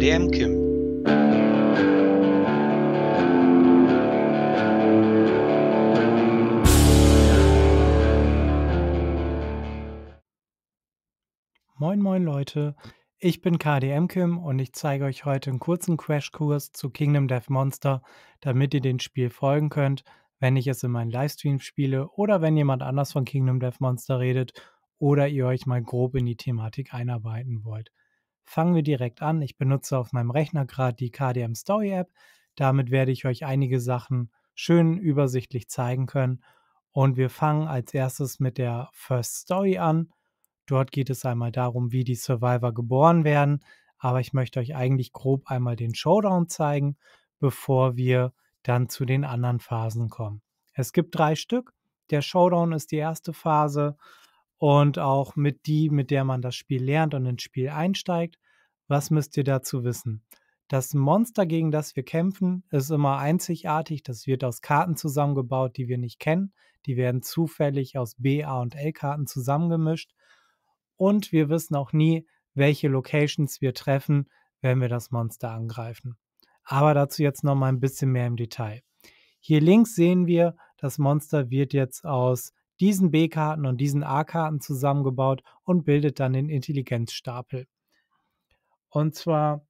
ADM Kim. Moin, moin Leute, ich bin KDM Kim und ich zeige euch heute einen kurzen Crashkurs zu Kingdom Death Monster, damit ihr dem Spiel folgen könnt, wenn ich es in meinen Livestream spiele oder wenn jemand anders von Kingdom Death Monster redet oder ihr euch mal grob in die Thematik einarbeiten wollt. Fangen wir direkt an. Ich benutze auf meinem Rechner gerade die KDM Story App. Damit werde ich euch einige Sachen schön übersichtlich zeigen können. Und wir fangen als erstes mit der First Story an. Dort geht es einmal darum, wie die Survivor geboren werden. Aber ich möchte euch eigentlich grob einmal den Showdown zeigen, bevor wir dann zu den anderen Phasen kommen. Es gibt drei Stück. Der Showdown ist die erste Phase und auch mit die, mit der man das Spiel lernt und ins Spiel einsteigt. Was müsst ihr dazu wissen? Das Monster, gegen das wir kämpfen, ist immer einzigartig. Das wird aus Karten zusammengebaut, die wir nicht kennen. Die werden zufällig aus B, A und L-Karten zusammengemischt. Und wir wissen auch nie, welche Locations wir treffen, wenn wir das Monster angreifen. Aber dazu jetzt noch mal ein bisschen mehr im Detail. Hier links sehen wir, das Monster wird jetzt aus diesen B-Karten und diesen A-Karten zusammengebaut und bildet dann den Intelligenzstapel. Und zwar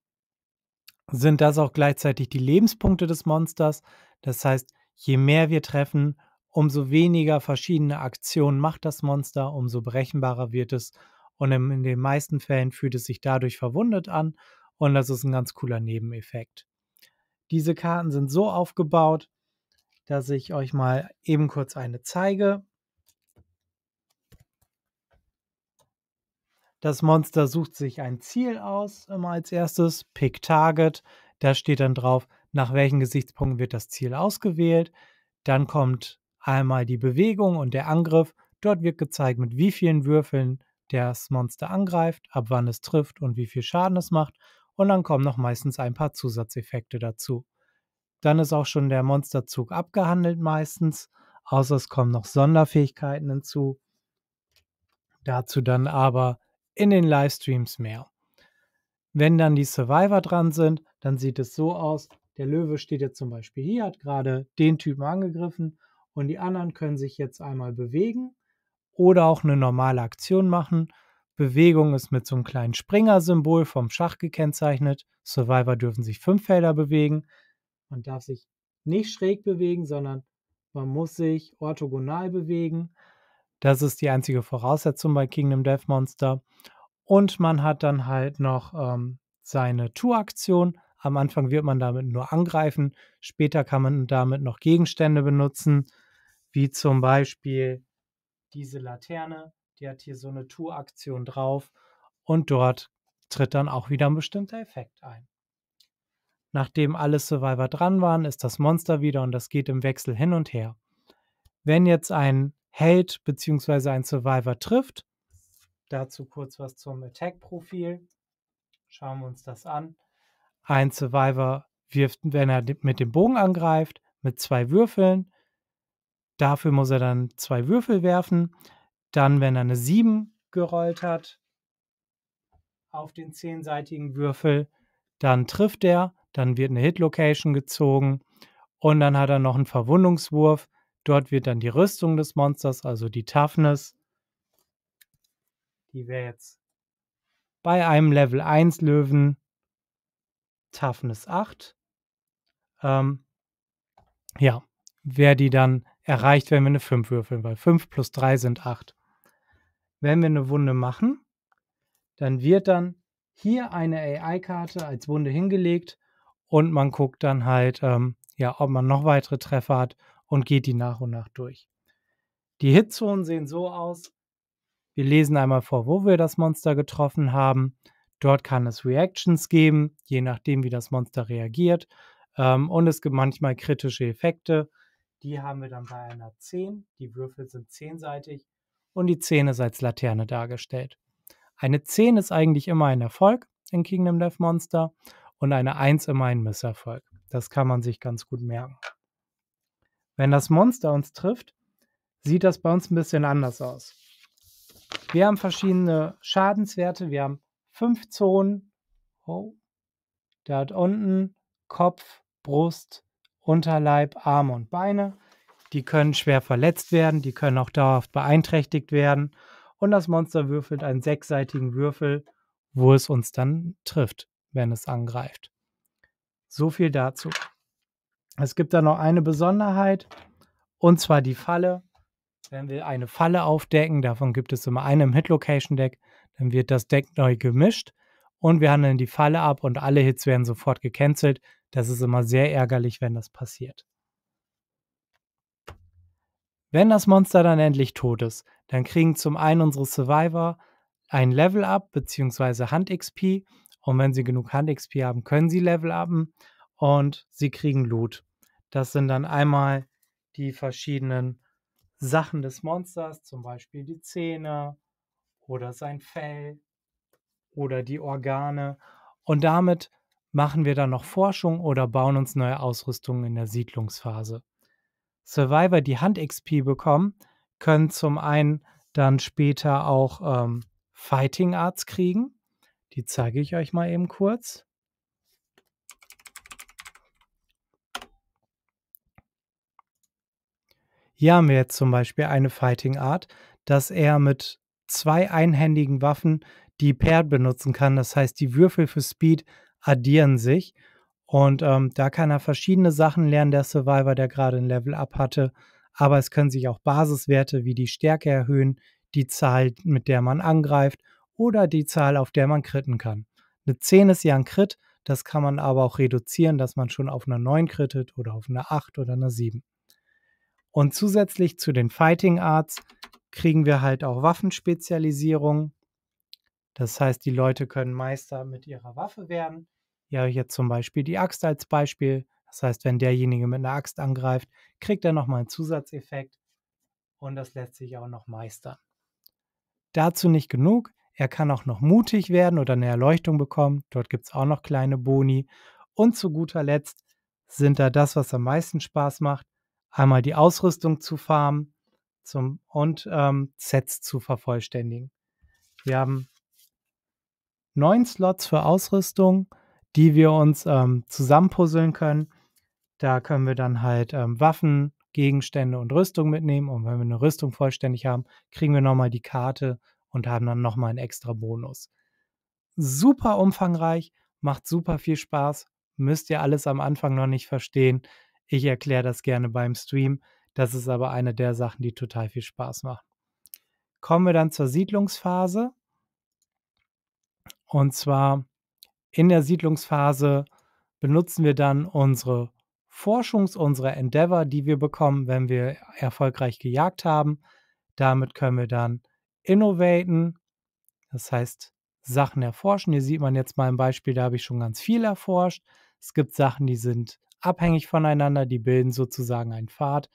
sind das auch gleichzeitig die Lebenspunkte des Monsters. Das heißt, je mehr wir treffen, umso weniger verschiedene Aktionen macht das Monster, umso berechenbarer wird es. Und in den meisten Fällen fühlt es sich dadurch verwundet an. Und das ist ein ganz cooler Nebeneffekt. Diese Karten sind so aufgebaut, dass ich euch mal eben kurz eine zeige. Das Monster sucht sich ein Ziel aus, immer als erstes, Pick Target. Da steht dann drauf, nach welchen Gesichtspunkten wird das Ziel ausgewählt. Dann kommt einmal die Bewegung und der Angriff. Dort wird gezeigt, mit wie vielen Würfeln das Monster angreift, ab wann es trifft und wie viel Schaden es macht. Und dann kommen noch meistens ein paar Zusatzeffekte dazu. Dann ist auch schon der Monsterzug abgehandelt meistens, außer es kommen noch Sonderfähigkeiten hinzu. Dazu dann aber in den Livestreams mehr. Wenn dann die Survivor dran sind, dann sieht es so aus. Der Löwe steht jetzt zum Beispiel hier, hat gerade den Typen angegriffen und die anderen können sich jetzt einmal bewegen oder auch eine normale Aktion machen. Bewegung ist mit so einem kleinen Springer-Symbol vom Schach gekennzeichnet. Survivor dürfen sich fünf Felder bewegen. Man darf sich nicht schräg bewegen, sondern man muss sich orthogonal bewegen. Das ist die einzige Voraussetzung bei Kingdom Death Monster. Und man hat dann halt noch ähm, seine Tour-Aktion. Am Anfang wird man damit nur angreifen. Später kann man damit noch Gegenstände benutzen, wie zum Beispiel diese Laterne. Die hat hier so eine Tour-Aktion drauf. Und dort tritt dann auch wieder ein bestimmter Effekt ein. Nachdem alle Survivor dran waren, ist das Monster wieder und das geht im Wechsel hin und her. Wenn jetzt ein hält bzw. ein Survivor trifft. Dazu kurz was zum Attack-Profil. Schauen wir uns das an. Ein Survivor wirft, wenn er mit dem Bogen angreift, mit zwei Würfeln. Dafür muss er dann zwei Würfel werfen. Dann, wenn er eine 7 gerollt hat auf den zehnseitigen Würfel, dann trifft er, dann wird eine Hit-Location gezogen und dann hat er noch einen Verwundungswurf Dort wird dann die Rüstung des Monsters, also die Toughness, die wäre jetzt bei einem Level 1 Löwen Toughness 8. Ähm, ja, wäre die dann erreicht, wenn wir eine 5 würfeln, weil 5 plus 3 sind 8. Wenn wir eine Wunde machen, dann wird dann hier eine AI-Karte als Wunde hingelegt und man guckt dann halt, ähm, ja, ob man noch weitere Treffer hat und geht die nach und nach durch. Die Hitzonen sehen so aus. Wir lesen einmal vor, wo wir das Monster getroffen haben. Dort kann es Reactions geben, je nachdem, wie das Monster reagiert. Ähm, und es gibt manchmal kritische Effekte. Die haben wir dann bei einer 10. Die Würfel sind zehnseitig und die 10 ist als Laterne dargestellt. Eine 10 ist eigentlich immer ein Erfolg in Kingdom Death Monster und eine 1 immer ein Misserfolg. Das kann man sich ganz gut merken. Wenn das Monster uns trifft, sieht das bei uns ein bisschen anders aus. Wir haben verschiedene Schadenswerte. Wir haben fünf Zonen. Oh. Der hat unten Kopf, Brust, Unterleib, Arme und Beine. Die können schwer verletzt werden, die können auch dauerhaft beeinträchtigt werden. Und das Monster würfelt einen sechsseitigen Würfel, wo es uns dann trifft, wenn es angreift. So viel dazu. Es gibt da noch eine Besonderheit und zwar die Falle. Wenn wir eine Falle aufdecken, davon gibt es immer eine im Hit-Location-Deck, dann wird das Deck neu gemischt und wir handeln die Falle ab und alle Hits werden sofort gecancelt. Das ist immer sehr ärgerlich, wenn das passiert. Wenn das Monster dann endlich tot ist, dann kriegen zum einen unsere Survivor ein Level Up bzw. Hand XP und wenn sie genug Hand XP haben, können sie Level upen und sie kriegen Loot. Das sind dann einmal die verschiedenen Sachen des Monsters, zum Beispiel die Zähne oder sein Fell oder die Organe. Und damit machen wir dann noch Forschung oder bauen uns neue Ausrüstungen in der Siedlungsphase. Survivor, die Hand-XP bekommen, können zum einen dann später auch ähm, Fighting Arts kriegen. Die zeige ich euch mal eben kurz. Hier haben wir jetzt zum Beispiel eine Fighting Art, dass er mit zwei einhändigen Waffen die Paired benutzen kann. Das heißt, die Würfel für Speed addieren sich. Und ähm, da kann er verschiedene Sachen lernen, der Survivor, der gerade ein Level Up hatte. Aber es können sich auch Basiswerte wie die Stärke erhöhen, die Zahl, mit der man angreift oder die Zahl, auf der man kritten kann. Eine 10 ist ja ein Crit, das kann man aber auch reduzieren, dass man schon auf einer 9 krittet oder auf einer 8 oder einer 7. Und zusätzlich zu den Fighting Arts kriegen wir halt auch Waffenspezialisierung. Das heißt, die Leute können Meister mit ihrer Waffe werden. Ja, hier zum Beispiel die Axt als Beispiel. Das heißt, wenn derjenige mit einer Axt angreift, kriegt er nochmal einen Zusatzeffekt und das lässt sich auch noch meistern. Dazu nicht genug. Er kann auch noch mutig werden oder eine Erleuchtung bekommen. Dort gibt es auch noch kleine Boni. Und zu guter Letzt sind da das, was am meisten Spaß macht, einmal die Ausrüstung zu farmen zum, und ähm, Sets zu vervollständigen. Wir haben neun Slots für Ausrüstung, die wir uns ähm, zusammenpuzzeln können. Da können wir dann halt ähm, Waffen, Gegenstände und Rüstung mitnehmen. Und wenn wir eine Rüstung vollständig haben, kriegen wir nochmal die Karte und haben dann nochmal einen extra Bonus. Super umfangreich, macht super viel Spaß. Müsst ihr alles am Anfang noch nicht verstehen. Ich erkläre das gerne beim Stream. Das ist aber eine der Sachen, die total viel Spaß macht. Kommen wir dann zur Siedlungsphase. Und zwar in der Siedlungsphase benutzen wir dann unsere Forschungs-, unsere Endeavor, die wir bekommen, wenn wir erfolgreich gejagt haben. Damit können wir dann innovaten, das heißt Sachen erforschen. Hier sieht man jetzt mal ein Beispiel, da habe ich schon ganz viel erforscht. Es gibt Sachen, die sind abhängig voneinander, die bilden sozusagen einen Pfad.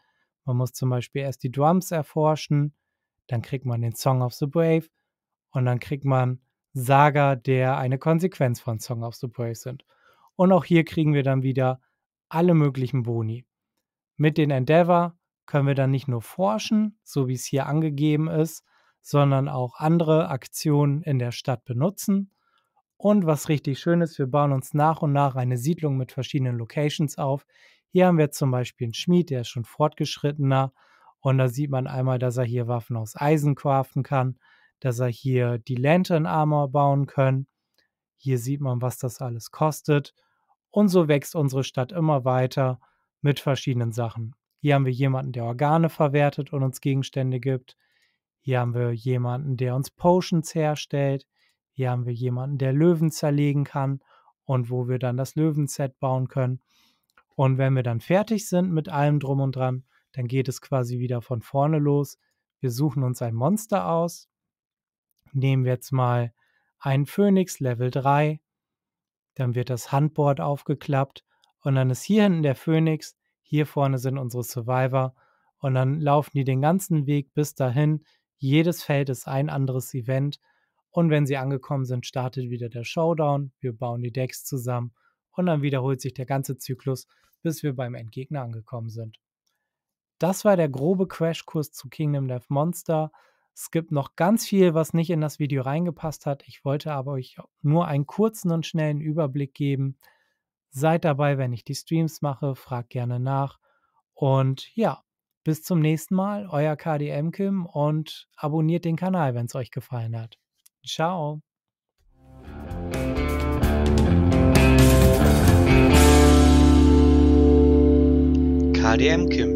Man muss zum Beispiel erst die Drums erforschen, dann kriegt man den Song of the Brave und dann kriegt man Saga, der eine Konsequenz von Song of the Brave sind. Und auch hier kriegen wir dann wieder alle möglichen Boni. Mit den Endeavor können wir dann nicht nur forschen, so wie es hier angegeben ist, sondern auch andere Aktionen in der Stadt benutzen. Und was richtig schön ist, wir bauen uns nach und nach eine Siedlung mit verschiedenen Locations auf. Hier haben wir zum Beispiel einen Schmied, der ist schon fortgeschrittener. Und da sieht man einmal, dass er hier Waffen aus Eisen craften kann, dass er hier die Lantern Armor bauen kann. Hier sieht man, was das alles kostet. Und so wächst unsere Stadt immer weiter mit verschiedenen Sachen. Hier haben wir jemanden, der Organe verwertet und uns Gegenstände gibt. Hier haben wir jemanden, der uns Potions herstellt. Hier haben wir jemanden, der Löwen zerlegen kann und wo wir dann das Löwenset bauen können. Und wenn wir dann fertig sind mit allem drum und dran, dann geht es quasi wieder von vorne los. Wir suchen uns ein Monster aus. Nehmen wir jetzt mal einen Phönix Level 3. Dann wird das Handboard aufgeklappt und dann ist hier hinten der Phönix, hier vorne sind unsere Survivor und dann laufen die den ganzen Weg bis dahin. Jedes Feld ist ein anderes Event und wenn sie angekommen sind, startet wieder der Showdown. Wir bauen die Decks zusammen und dann wiederholt sich der ganze Zyklus, bis wir beim Endgegner angekommen sind. Das war der grobe Crashkurs zu Kingdom Death Monster. Es gibt noch ganz viel, was nicht in das Video reingepasst hat. Ich wollte aber euch nur einen kurzen und schnellen Überblick geben. Seid dabei, wenn ich die Streams mache, fragt gerne nach. Und ja, bis zum nächsten Mal, euer KDM Kim und abonniert den Kanal, wenn es euch gefallen hat. Ciao. KDM Kim